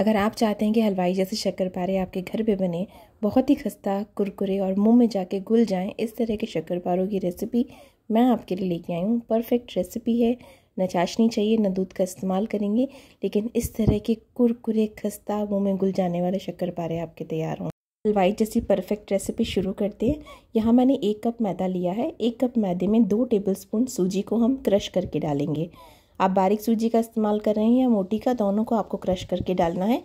अगर आप चाहते हैं कि हलवाई जैसे शक्करपारे आपके घर पे बने बहुत ही खस्ता कुरकुरे और मुंह में जाके घुल जाएं इस तरह के शक्करपारों की रेसिपी मैं आपके लिए लेके आई हूँ परफेक्ट रेसिपी है न चाशनी चाहिए न दूध का इस्तेमाल करेंगे लेकिन इस तरह के कुरकुरे खस्ता मुँह में घुल जाने वाले शक्करपारे आपके तैयार हों हलवाई जैसी परफेक्ट रेसिपी शुरू करते हैं यहाँ मैंने एक कप मैदा लिया है एक कप मैदे में दो टेबलस्पून सूजी को हम क्रश करके डालेंगे आप बारीक सूजी का इस्तेमाल कर रहे हैं या मोटी का दोनों को आपको क्रश करके डालना है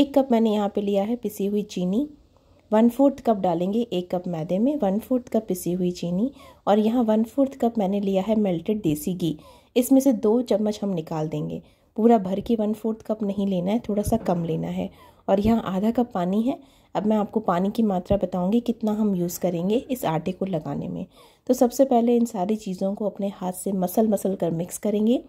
एक कप मैंने यहाँ पे लिया है पिसी हुई चीनी वन फोर्थ कप डालेंगे एक कप मैदे में वन फोर्थ कप पिसी हुई चीनी और यहाँ वन फोर्थ कप मैंने लिया है मेल्टेड देसी घी इसमें से दो चम्मच हम निकाल देंगे पूरा भर के वन फोर्थ कप नहीं लेना है थोड़ा सा कम लेना है और यहाँ आधा कप पानी है अब मैं आपको पानी की मात्रा बताऊंगी कितना हम यूज़ करेंगे इस आटे को लगाने में तो सबसे पहले इन सारी चीज़ों को अपने हाथ से मसल मसल कर मिक्स करेंगे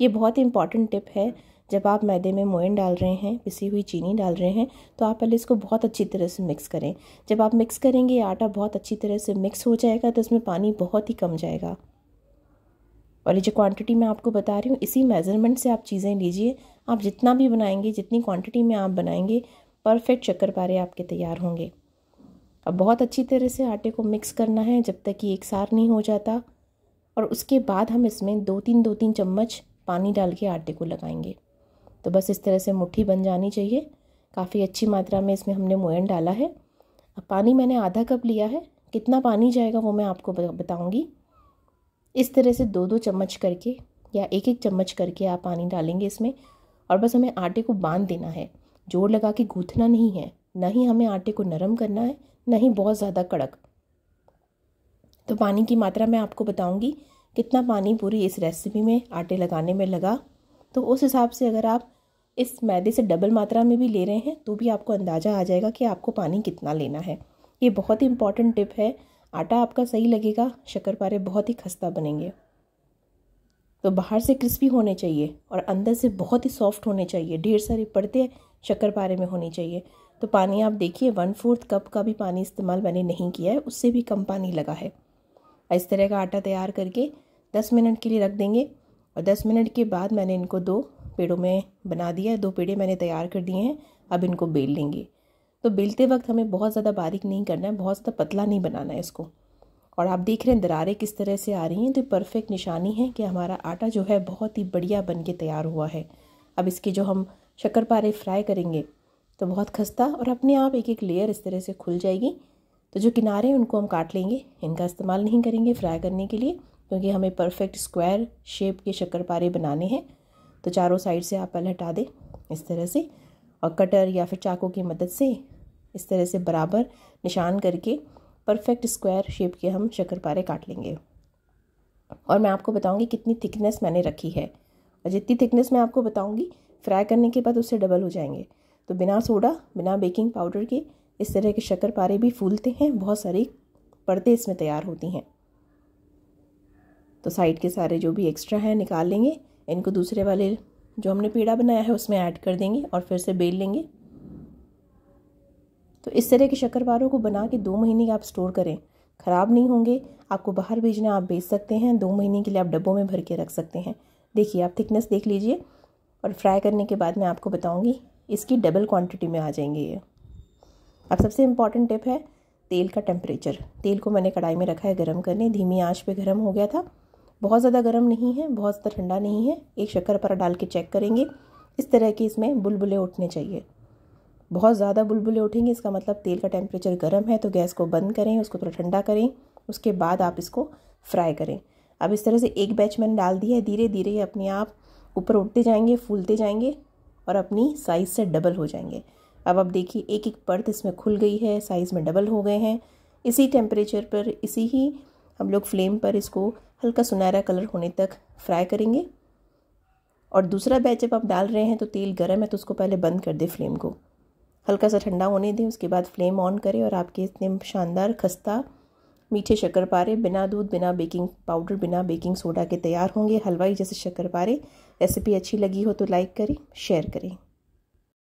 ये बहुत इंपॉर्टेंट टिप है जब आप मैदे में मोयन डाल रहे हैं पिसी हुई चीनी डाल रहे हैं तो आप पहले इसको बहुत अच्छी तरह से मिक्स करें जब आप मिक्स करेंगे आटा बहुत अच्छी तरह से मिक्स हो जाएगा तो इसमें पानी बहुत ही कम जाएगा और ये जो क्वांटिटी मैं आपको बता रही हूँ इसी मेज़रमेंट से आप चीज़ें लीजिए आप जितना भी बनाएंगे जितनी क्वांटिटी में आप बनाएंगे परफेक्ट पारे आपके तैयार होंगे अब बहुत अच्छी तरह से आटे को मिक्स करना है जब तक कि एक सार नहीं हो जाता और उसके बाद हम इसमें दो तीन दो तीन चम्मच पानी डाल के आटे को लगाएंगे तो बस इस तरह से मुट्ठी बन जानी चाहिए काफ़ी अच्छी मात्रा में इसमें हमने मोयन डाला है अब पानी मैंने आधा कप लिया है कितना पानी जाएगा वो मैं आपको बताऊँगी इस तरह से दो दो चम्मच करके या एक एक चम्मच करके आप पानी डालेंगे इसमें और बस हमें आटे को बांध देना है जोर लगा के गूँथना नहीं है ना ही हमें आटे को नरम करना है ना ही बहुत ज़्यादा कड़क तो पानी की मात्रा मैं आपको बताऊँगी कितना पानी पूरी इस रेसिपी में आटे लगाने में लगा तो उस हिसाब से अगर आप इस मैदे से डबल मात्रा में भी ले रहे हैं तो भी आपको अंदाज़ा आ जाएगा कि आपको पानी कितना लेना है ये बहुत ही इंपॉर्टेंट टिप है आटा आपका सही लगेगा पारे बहुत ही खस्ता बनेंगे तो बाहर से क्रिस्पी होने चाहिए और अंदर से बहुत ही सॉफ्ट होने चाहिए ढेर सारी शक्कर पारे में होनी चाहिए तो पानी आप देखिए वन फोर्थ कप का भी पानी इस्तेमाल मैंने नहीं किया है उससे भी कम पानी लगा है इस तरह का आटा तैयार करके दस मिनट के लिए रख देंगे और दस मिनट के बाद मैंने इनको दो पेड़ों में बना दिया है दो पेड़े मैंने तैयार कर दिए हैं अब इनको बेल लेंगे तो बेलते वक्त हमें बहुत ज़्यादा बारीक नहीं करना है बहुत ज़्यादा पतला नहीं बनाना है इसको और आप देख रहे हैं दरारें किस तरह से आ रही हैं तो परफेक्ट निशानी है कि हमारा आटा जो है बहुत ही बढ़िया बन के तैयार हुआ है अब इसके जो हम पारे फ्राई करेंगे तो बहुत खस्ता और अपने आप एक एक लेयर इस तरह से खुल जाएगी तो जो किनारे हैं उनको हम काट लेंगे इनका इस्तेमाल नहीं करेंगे फ्राई करने के लिए क्योंकि हमें परफेक्ट स्क्वायर शेप के शक्करपारे बनाने हैं तो चारों साइड से आप पहले हटा दें इस तरह से और कटर या फिर चाकू की मदद से इस तरह से बराबर निशान करके परफेक्ट स्क्वायर शेप के हम शक्करपारे काट लेंगे और मैं आपको बताऊंगी कितनी थिकनेस मैंने रखी है और जितनी थिकनेस मैं आपको बताऊंगी फ्राई करने के बाद उससे डबल हो जाएंगे तो बिना सोडा बिना बेकिंग पाउडर के इस तरह के शक्कर पारे भी फूलते हैं बहुत सारी परतें इसमें तैयार होती हैं तो साइड के सारे जो भी एक्स्ट्रा है निकाल लेंगे इनको दूसरे वाले जो हमने पेड़ा बनाया है उसमें ऐड कर देंगे और फिर से बेल लेंगे तो इस तरह के शक्करवारों को बना के दो महीने आप स्टोर करें ख़राब नहीं होंगे आपको बाहर भेजना आप बेच सकते हैं दो महीने के लिए आप डब्बों में भर के रख सकते हैं देखिए आप थिकनेस देख लीजिए और फ्राई करने के बाद मैं आपको बताऊँगी इसकी डबल क्वान्टिटी में आ जाएंगे ये अब सबसे इम्पॉर्टेंट टिप है तेल का टेम्परेचर तेल को मैंने कढ़ाई में रखा है गर्म करने धीमी आँच पर गर्म हो गया था बहुत ज़्यादा गर्म नहीं है बहुत ज़्यादा ठंडा नहीं है एक शक्कर पर डाल के चेक करेंगे इस तरह के इसमें बुलबुले उठने चाहिए बहुत ज़्यादा बुलबुले उठेंगे इसका मतलब तेल का टेम्परेचर गर्म है तो गैस को बंद करें उसको थोड़ा ठंडा करें उसके बाद आप इसको फ्राई करें अब इस तरह से एक बैच मैंने डाल दी है धीरे धीरे ये अपने आप ऊपर उठते जाएंगे फूलते जाएंगे और अपनी साइज़ से डबल हो जाएंगे अब आप देखिए एक एक परत इसमें खुल गई है साइज़ में डबल हो गए हैं इसी टेम्परेचर पर इसी ही हम लोग फ्लेम पर इसको हल्का सुनहरा कलर होने तक फ्राई करेंगे और दूसरा बैच जब आप डाल रहे हैं तो तेल गर्म है तो उसको पहले बंद कर दें फ्लेम को हल्का सा ठंडा होने दें उसके बाद फ्लेम ऑन करें और आपके इतने शानदार खस्ता मीठे शक्करपारे बिना दूध बिना बेकिंग पाउडर बिना बेकिंग सोडा के तैयार होंगे हलवाई जैसे शक्करपारे रेसिपी अच्छी लगी हो तो लाइक करें शेयर करें